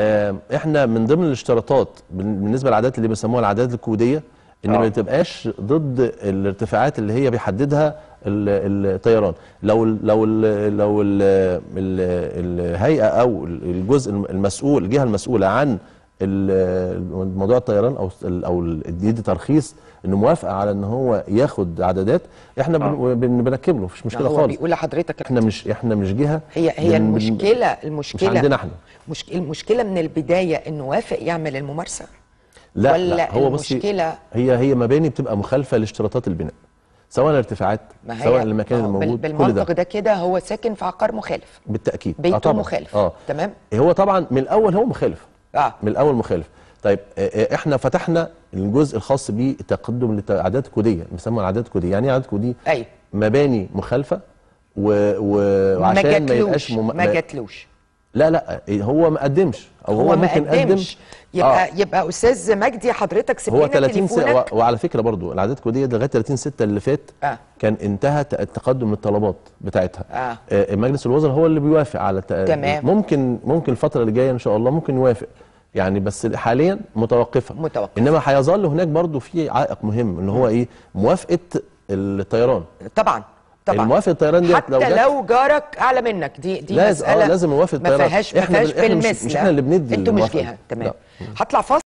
آه احنا من ضمن الاشتراطات بالنسبه للعادات اللي بيسموها العادات الكوديه ان آه. ما تبقاش ضد الارتفاعات اللي هي بيحددها الطيران لو الـ لو الـ لو الـ ال الهيئه او الجزء المسؤول الجهه المسؤوله عن موضوع الطيران او او يدي ترخيص انه موافقه على ان هو ياخد عدادات احنا آه. بنركب له مفيش مشكله يعني هو خالص بيقول لحضرتك احنا مش احنا مش جهه هي هي المشكله المشكله مش عندنا احنا مش المشكله من البدايه انه وافق يعمل الممارسه لا ولا لا هو المشكله هي هي مباني بتبقى مخالفه لاشتراطات البناء سواء الارتفاعات سواء المكان الموجود بالمنطق ده, ده كده هو ساكن في عقار مخالف بالتاكيد بيته آه مخالف اه تمام هو طبعا من الاول هو مخالف آه. من الاول مخالف طيب آه، آه، احنا فتحنا الجزء الخاص بتقدم للعادات الكوديه بنسمي العادات الكوديه يعني ايه عادات كوديه أي. أيوه. مباني مخالفه و... و... وعشان ما, ما يبقاش مم... ما جاتلوش لا لا هو ما قدمش او هو, هو ما ممكن قدم يبقى آه. يبقى استاذ مجدي حضرتك سيبنا هو 30 و... وعلى فكره برضو العادات الكوديه لغايه 30 6 اللي فات آه. كان انتهى التقدم الطلبات بتاعتها آه. آه مجلس الوزراء هو اللي بيوافق على ت... تمام. ممكن ممكن الفتره اللي جايه ان شاء الله ممكن يوافق يعني بس حاليا متوقفه متوقفه انما هيظل هناك برضو في عائق مهم ان هو ايه موافقه الطيران طبعا طبعا الموافق الطيران ديت لو حتى لو جارك اعلى منك دي دي لازم آه، مساله لازم موافق الطيران ما فيهاش ما فيهاش بالمثل مش, مش احنا اللي بندي انتوا مش فيها تمام هطلع فاصل